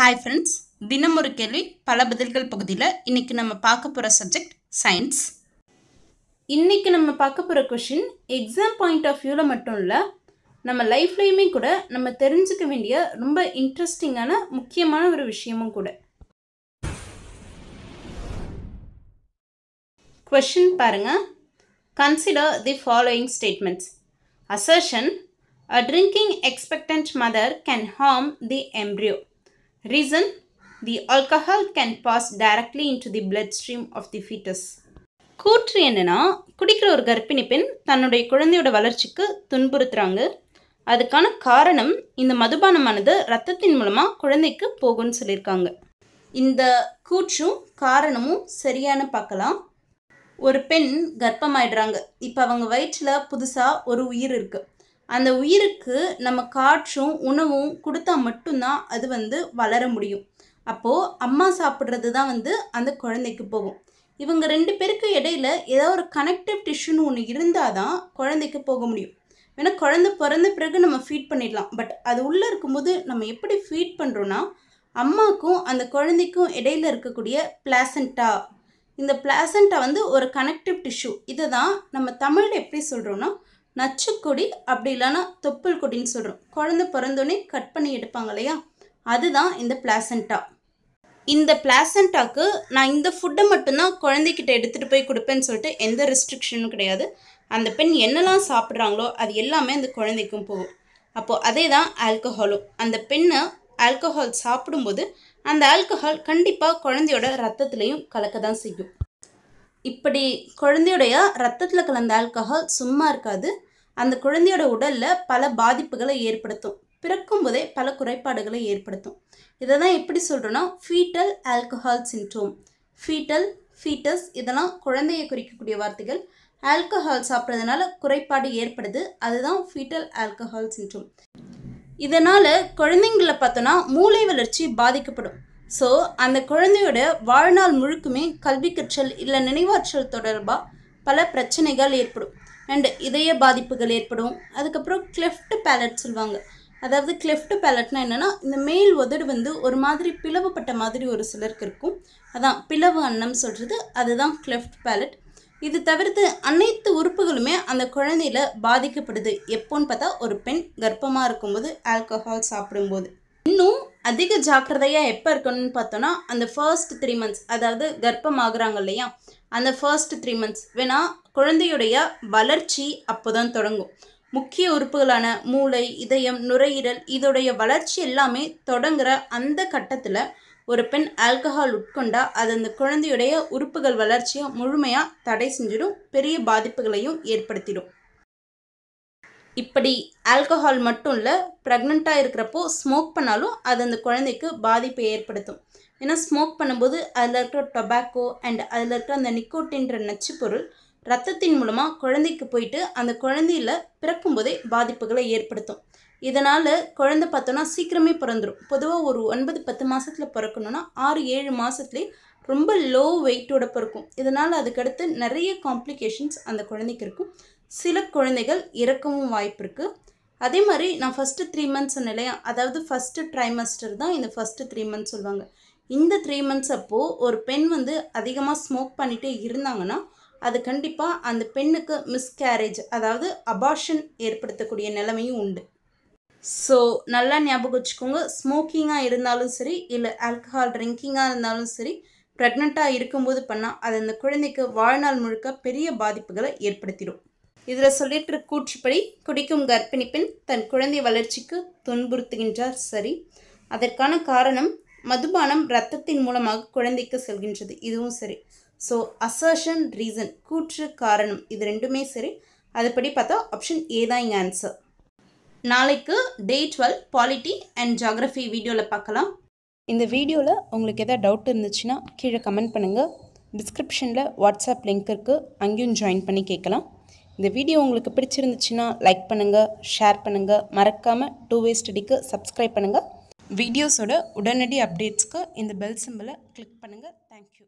Hi friends தினம் ஒரு கேள்வி பல பதில்கள் பகுதியில் இன்றைக்கி நம்ம பார்க்க போகிற சப்ஜெக்ட் சயின்ஸ் இன்றைக்கி நம்ம பார்க்க போகிற கொஷின் எக்ஸாம் பாயிண்ட் ஆஃப் வியூவில் மட்டும் இல்லை நம்ம லைஃப்லேயுமே கூட நம்ம தெரிஞ்சுக்க வேண்டிய ரொம்ப இன்ட்ரெஸ்டிங்கான முக்கியமான ஒரு விஷயமும் கூட கொஷின் பாருங்கள் consider the following statements assertion A drinking expectant mother can harm the embryo Reason The alcohol can pass directly into the bloodstream of the fetus. கூற்று என்னென்னா குடிக்கிற ஒரு கர்ப்பிணி பெண் தன்னுடைய குழந்தையோட வளர்ச்சிக்கு துன்புறுத்துறாங்க அதுக்கான காரணம் இந்த மதுபானமானது ரத்தத்தின் மூலமாக குழந்தைக்கு போகும்னு சொல்லியிருக்காங்க இந்த கூற்றும் காரணமும் சரியான பார்க்கலாம் ஒரு பெண் கர்ப்பமாயிடுறாங்க இப்போ அவங்க வயிற்றில் புதுசாக ஒரு உயிர் இருக்குது அந்த உயிருக்கு நம்ம காற்றும் உணவும் கொடுத்தா மட்டும்தான் அது வந்து வளர முடியும் அப்போது அம்மா சாப்பிட்றது தான் வந்து அந்த குழந்தைக்கு போகும் இவங்க ரெண்டு பேருக்கு இடையில ஏதோ ஒரு கனெக்டிவ் டிஷ்யூன்னு ஒன்று இருந்தால் தான் குழந்தைக்கு போக முடியும் ஏன்னா குழந்தை பிறந்த பிறகு நம்ம ஃபீட் பண்ணிடலாம் பட் அது உள்ளே இருக்கும்போது நம்ம எப்படி ஃபீட் பண்ணுறோன்னா அம்மாக்கும் அந்த குழந்தைக்கும் இடையில இருக்கக்கூடிய பிளாசண்டா இந்த பிளாசண்டா வந்து ஒரு கனெக்டிவ் டிஷ்யூ இதை தான் நம்ம தமிழில் எப்படி சொல்கிறோன்னா நச்சுக்கொடி அப்படி இல்லைன்னா தொப்புள் கொடின்னு சொல்கிறோம் குழந்த பிறந்தோடனே கட் பண்ணி எடுப்பாங்க இல்லையா அதுதான் இந்த பிளாசண்டா இந்த பிளாசண்டாக்கு நான் இந்த ஃபுட்டை மட்டும்தான் குழந்தைக்கிட்ட எடுத்துகிட்டு போய் கொடுப்பேன்னு சொல்லிட்டு எந்த ரெஸ்ட்ரிக்ஷனும் கிடையாது அந்த பெண் என்னெல்லாம் சாப்பிட்றாங்களோ அது எல்லாமே அந்த குழந்தைக்கும் போகும் அப்போது அதே தான் ஆல்கஹாலும் அந்த பெண்ணை ஆல்கஹால் சாப்பிடும்போது அந்த ஆல்கஹால் கண்டிப்பாக குழந்தையோட ரத்தத்துலேயும் கலக்க தான் செய்யும் இப்படி குழந்தையுடைய ரத்தத்தில் கலந்த ஆல்கஹால் சும்மா இருக்காது அந்த குழந்தையோட உடலில் பல பாதிப்புகளை ஏற்படுத்தும் பிறக்கும் போதே பல குறைபாடுகளை ஏற்படுத்தும் இதை தான் எப்படி சொல்கிறோன்னா fetal alcohol syndrome fetal fetus இதெல்லாம் குழந்தையை குறிக்கக்கூடிய வார்த்தைகள் ஆல்கஹால் சாப்பிட்றதுனால குறைபாடு ஏற்படுது அதுதான் ஃபீட்டல் ஆல்கஹால் சின்ட்ரோம் இதனால் குழந்தைங்கள பார்த்தோன்னா மூளை வளர்ச்சி பாதிக்கப்படும் ஸோ அந்த குழந்தையோட வாழ்நாள் முழுக்குமே கல்வி கற்றல் இல்லை நினைவாற்றல் தொடர்பாக பல பிரச்சனைகள் ஏற்படும் அண்டு இதய பாதிப்புகள் ஏற்படும் அதுக்கப்புறம் கிளெஃப்ட் பேலட் சொல்லுவாங்க அதாவது கிளெஃப்ட் பேலட்னா என்னென்னா இந்த மேல் உதடு வந்து ஒரு மாதிரி பிளவுப்பட்ட மாதிரி ஒரு சிலருக்கு இருக்கும் அதான் பிளவு அன்னம் சொல்கிறது அதுதான் கிளெஃப்ட் பேலட் இது தவிர்த்து அனைத்து உறுப்புகளுமே அந்த குழந்தையில் பாதிக்கப்படுது எப்போன்னு பார்த்தா ஒரு பெண் கர்ப்பமாக இருக்கும்போது ஆல்கஹால் சாப்பிடும்போது இன்னும் அதிக ஜாக்கிரதையாக எப்போ இருக்கணும்னு பார்த்தோன்னா அந்த ஃபர்ஸ்ட் த்ரீ மந்த்ஸ் அதாவது கர்ப்பம் ஆகுறாங்க இல்லையா அந்த ஃபர்ஸ்ட் த்ரீ மந்த்ஸ் வேணால் குழந்தையுடைய வளர்ச்சி அப்போ தான் தொடங்கும் முக்கிய உறுப்புகளான மூளை இதயம் நுரையீரல் இதோடைய வளர்ச்சி எல்லாமே தொடங்குற அந்த கட்டத்தில் ஒரு பெண் ஆல்கஹால் உட்கொண்டா அது அந்த குழந்தையுடைய உறுப்புகள் வளர்ச்சியை முழுமையாக தடை செஞ்சிடும் பெரிய பாதிப்புகளையும் ஏற்படுத்திடும் இப்படி ஆல்கஹால் மட்டும் இல்லை ப்ரெக்னெண்ட்டாக இருக்கிறப்போ ஸ்மோக் பண்ணாலும் அது அந்த குழந்தைக்கு பாதிப்பை ஏற்படுத்தும் ஏன்னா ஸ்மோக் பண்ணும்போது அதில் இருக்கிற டொபாக்கோ அண்ட் அதில் இருக்கிற அந்த நிக்கோட்டின்ற நச்சு பொருள் ரத்தத்தின் மூலமாக குழந்தைக்கு போயிட்டு அந்த குழந்தையில் பிறக்கும்போதே பாதிப்புகளை ஏற்படுத்தும் இதனால் குழந்தை பார்த்தோன்னா சீக்கிரமே பிறந்துடும் பொதுவாக ஒரு ஒன்பது பத்து மாதத்தில் பிறக்கணுன்னா ஆறு ஏழு மாதத்துலேயே ரொம்ப லோ வெயிட்டோட பிறக்கும் இதனால் அதுக்கடுத்து நிறைய காம்ப்ளிகேஷன்ஸ் அந்த குழந்தைக்கு இருக்கும் சில குழந்தைகள் இறக்கவும் வாய்ப்பு இருக்குது அதே மாதிரி நான் ஃபஸ்ட்டு த்ரீ மந்த்ஸ் சொன்னேன் இல்லையா அதாவது ஃபஸ்ட்டு ட்ரைமஸ்டர் தான் இந்த ஃபஸ்ட்டு த்ரீ மந்த்ஸ் சொல்லுவாங்க இந்த த்ரீ மந்த்ஸ் அப்போது ஒரு பெண் வந்து அதிகமாக ஸ்மோக் பண்ணிகிட்டே இருந்தாங்கன்னா அது கண்டிப்பாக அந்த பெண்ணுக்கு மிஸ்கேரேஜ் அதாவது அபார்ஷன் ஏற்படுத்தக்கூடிய நிலைமையும் உண்டு ஸோ நல்லா ஞாபகம் வச்சுக்கோங்க ஸ்மோக்கிங்காக இருந்தாலும் சரி இல்லை ஆல்கஹால் ட்ரிங்கிங்காக இருந்தாலும் சரி ப்ரெக்னெண்ட்டாக இருக்கும்போது பண்ணால் அது அந்த குழந்தைக்கு வாழ்நாள் முழுக்க பெரிய பாதிப்புகளை ஏற்படுத்திடும் இதில் சொல்லிட்டு கூற்றுப்படி குடிக்கும் கர்ப்பிணி பெண் தன் குழந்தை வளர்ச்சிக்கு துன்புறுத்துகின்றார் சரி அதற்கான காரணம் மதுபானம் இரத்தத்தின் மூலமாக குழந்தைக்கு செல்கின்றது இதுவும் சரி ஸோ அசர்ஷன் ரீசன் கூற்று காரணம் இது ரெண்டுமே சரி அதுபடி பார்த்தா ஆப்ஷன் ஏ தான் இங்கே ஆன்சர் நாளைக்கு day twelve polity and geography வீடியோவில் பார்க்கலாம் இந்த வீடியோவில் உங்களுக்கு எதாவது டவுட் இருந்துச்சுன்னா கீழே கமெண்ட் பண்ணுங்கள் டிஸ்கிரிப்ஷனில் வாட்ஸ்அப் லிங்க் இருக்குது அங்கேயும் ஜாயின் பண்ணி கேட்கலாம் இந்த வீடியோ உங்களுக்கு பிடிச்சிருந்துச்சுன்னா லைக் பண்ணுங்கள் ஷேர் பண்ணுங்கள் மறக்காமல் டூ வே ஸ்டடிக்கு சப்ஸ்கிரைப் பண்ணுங்கள் வீடியோஸோட உடனடி அப்டேட்ஸ்க்கு இந்த பெல் சிம்பிளை கிளிக் பண்ணுங்கள் தேங்க்யூ